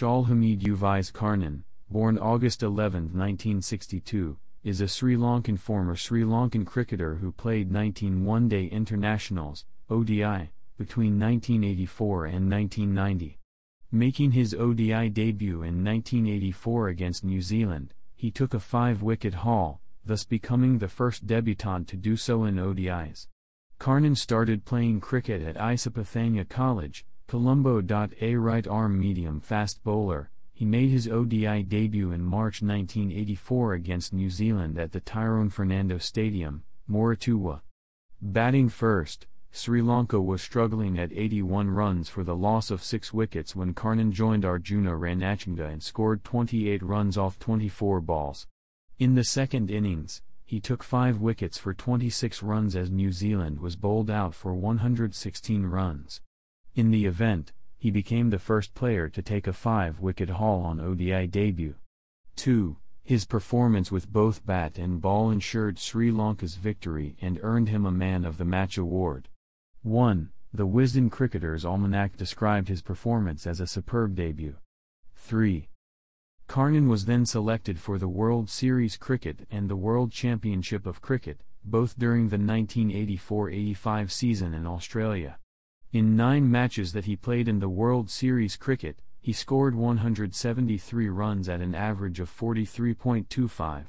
Hamid Uvais Karnan, born August 11, 1962, is a Sri Lankan former Sri Lankan cricketer who played 19 one-day internationals (ODI) between 1984 and 1990. Making his ODI debut in 1984 against New Zealand, he took a five-wicket haul, thus becoming the first debutant to do so in ODIs. Karnan started playing cricket at Isapathania College, Colombo. A right arm medium fast bowler, he made his ODI debut in March 1984 against New Zealand at the Tyrone Fernando Stadium, Moratuwa. Batting first, Sri Lanka was struggling at 81 runs for the loss of 6 wickets when Karnan joined Arjuna Ranachinga and scored 28 runs off 24 balls. In the second innings, he took 5 wickets for 26 runs as New Zealand was bowled out for 116 runs. In the event, he became the first player to take a five wicket haul on ODI debut. 2. His performance with both bat and ball ensured Sri Lanka's victory and earned him a Man of the Match award. 1. The Wisden Cricketers Almanac described his performance as a superb debut. 3. Karnan was then selected for the World Series Cricket and the World Championship of Cricket, both during the 1984 85 season in Australia. In nine matches that he played in the World Series cricket, he scored 173 runs at an average of 43.25.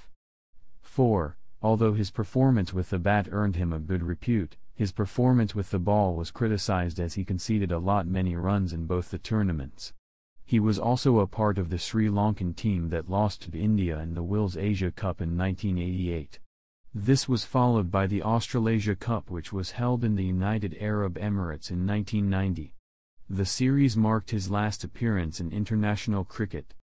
4. Although his performance with the bat earned him a good repute, his performance with the ball was criticized as he conceded a lot many runs in both the tournaments. He was also a part of the Sri Lankan team that lost to India in the Wills Asia Cup in 1988. This was followed by the Australasia Cup which was held in the United Arab Emirates in 1990. The series marked his last appearance in international cricket.